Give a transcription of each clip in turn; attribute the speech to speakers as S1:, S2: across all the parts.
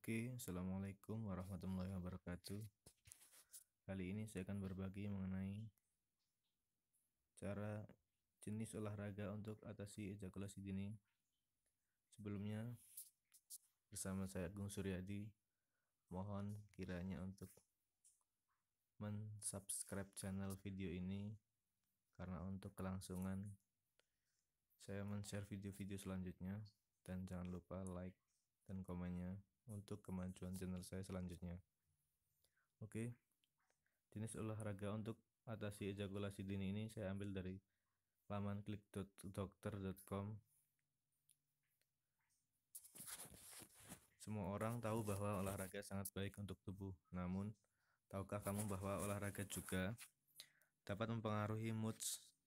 S1: Oke, Assalamualaikum warahmatullahi wabarakatuh. Kali ini saya akan berbagi mengenai cara jenis olahraga untuk atasi ejakulasi dini. Sebelumnya, bersama saya Agung Suryadi, mohon kiranya untuk mensubscribe channel video ini karena untuk kelangsungan saya men-share video-video selanjutnya dan jangan lupa like dan komennya untuk kemajuan channel saya selanjutnya. Oke, jenis olahraga untuk atasi ejakulasi dini ini saya ambil dari laman klik.dokter.com. Semua orang tahu bahwa olahraga sangat baik untuk tubuh, namun tahukah kamu bahwa olahraga juga dapat mempengaruhi mood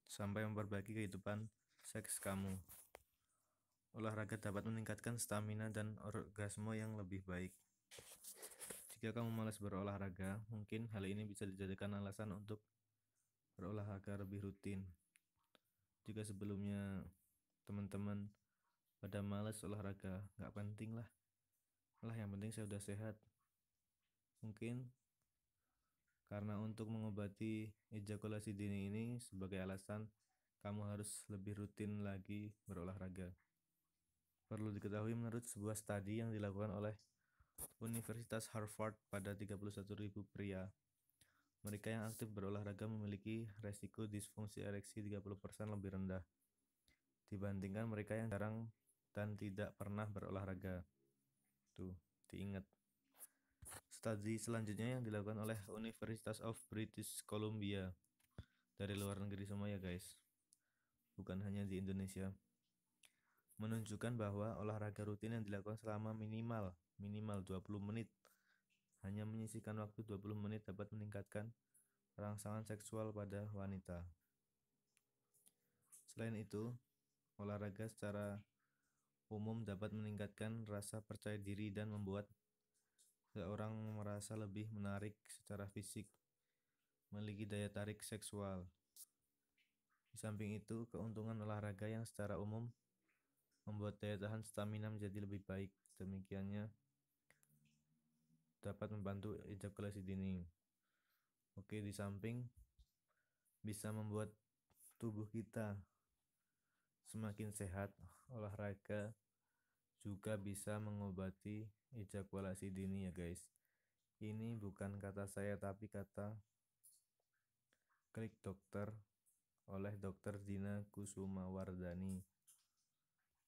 S1: sampai memperbaiki kehidupan seks kamu? Olahraga dapat meningkatkan stamina dan orgasmo yang lebih baik. Jika kamu malas berolahraga, mungkin hal ini bisa dijadikan alasan untuk berolahraga lebih rutin. Jika sebelumnya teman-teman pada malas olahraga, nggak penting lah. Lah yang penting saya udah sehat. Mungkin karena untuk mengobati ejakulasi dini ini sebagai alasan kamu harus lebih rutin lagi berolahraga. Perlu diketahui menurut sebuah studi yang dilakukan oleh Universitas Harvard pada 31.000 pria. Mereka yang aktif berolahraga memiliki resiko disfungsi ereksi 30% lebih rendah dibandingkan mereka yang jarang dan tidak pernah berolahraga. Tuh, diingat. Studi selanjutnya yang dilakukan oleh Universitas of British Columbia dari luar negeri semua ya guys. Bukan hanya di Indonesia menunjukkan bahwa olahraga rutin yang dilakukan selama minimal minimal 20 menit hanya menyisihkan waktu 20 menit dapat meningkatkan rangsangan seksual pada wanita. Selain itu, olahraga secara umum dapat meningkatkan rasa percaya diri dan membuat seorang merasa lebih menarik secara fisik, memiliki daya tarik seksual. Di samping itu, keuntungan olahraga yang secara umum membuat daya tahan stamina menjadi lebih baik. Demikiannya dapat membantu ejakulasi dini. Oke, di samping bisa membuat tubuh kita semakin sehat, olahraga juga bisa mengobati ejakulasi dini ya guys. Ini bukan kata saya tapi kata klik dokter oleh dokter Dina Kusuma Wardani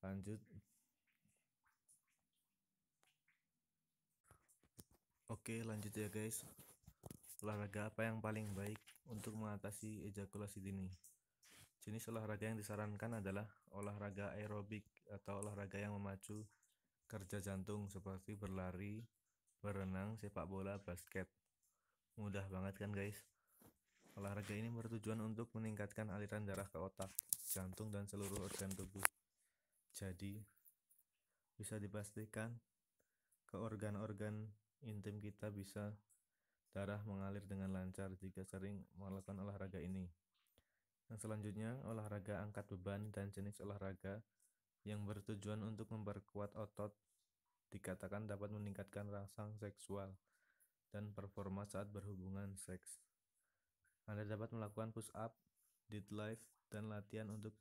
S1: lanjut oke lanjut ya guys olahraga apa yang paling baik untuk mengatasi ejakulasi dini jenis olahraga yang disarankan adalah olahraga aerobik atau olahraga yang memacu kerja jantung seperti berlari berenang sepak bola basket mudah banget kan guys olahraga ini bertujuan untuk meningkatkan aliran darah ke otak jantung dan seluruh organ tubuh jadi bisa dipastikan ke organ-organ intim kita bisa darah mengalir dengan lancar jika sering melakukan olahraga ini. Yang selanjutnya, olahraga angkat beban dan jenis olahraga yang bertujuan untuk memperkuat otot dikatakan dapat meningkatkan rangsang seksual dan performa saat berhubungan seks. Anda dapat melakukan push up, deadlift, dan latihan untuk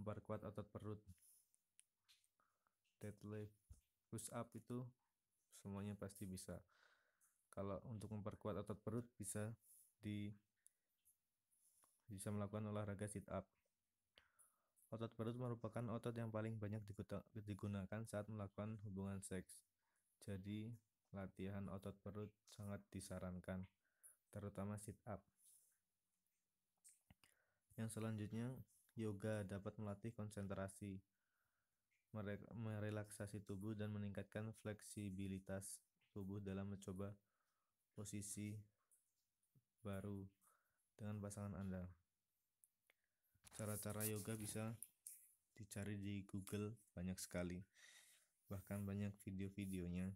S1: memperkuat otot perut deadlift, push up itu semuanya pasti bisa. Kalau untuk memperkuat otot perut bisa di bisa melakukan olahraga sit up. Otot perut merupakan otot yang paling banyak digunakan saat melakukan hubungan seks. Jadi, latihan otot perut sangat disarankan, terutama sit up. Yang selanjutnya, yoga dapat melatih konsentrasi merelaksasi tubuh dan meningkatkan fleksibilitas tubuh dalam mencoba posisi baru dengan pasangan Anda. Cara-cara yoga bisa dicari di Google banyak sekali, bahkan banyak video-videonya.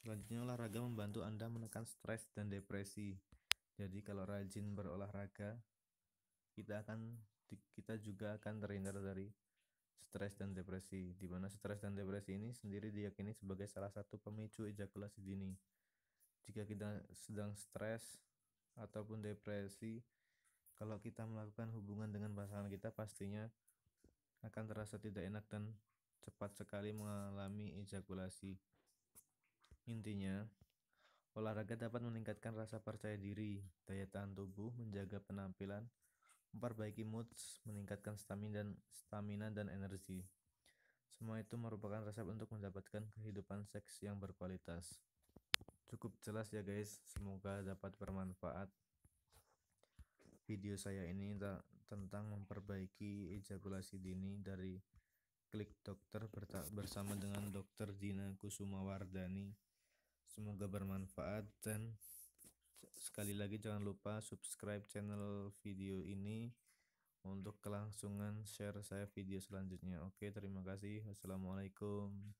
S1: Selanjutnya olahraga membantu Anda menekan stres dan depresi. Jadi kalau rajin berolahraga, kita akan kita juga akan terhindar dari stres dan depresi, di mana stres dan depresi ini sendiri diyakini sebagai salah satu pemicu ejakulasi dini. Jika kita sedang stres ataupun depresi, kalau kita melakukan hubungan dengan pasangan kita pastinya akan terasa tidak enak dan cepat sekali mengalami ejakulasi. Intinya, olahraga dapat meningkatkan rasa percaya diri, daya tahan tubuh, menjaga penampilan, memperbaiki mood, meningkatkan stamina dan stamina dan energi. Semua itu merupakan resep untuk mendapatkan kehidupan seks yang berkualitas. Cukup jelas ya guys, semoga dapat bermanfaat. Video saya ini tentang memperbaiki ejakulasi dini dari Klik Dokter bersama dengan Dokter Dina Kusuma Semoga bermanfaat dan Sekali lagi jangan lupa subscribe channel video ini untuk kelangsungan share saya video selanjutnya. Oke, terima kasih. Wassalamualaikum.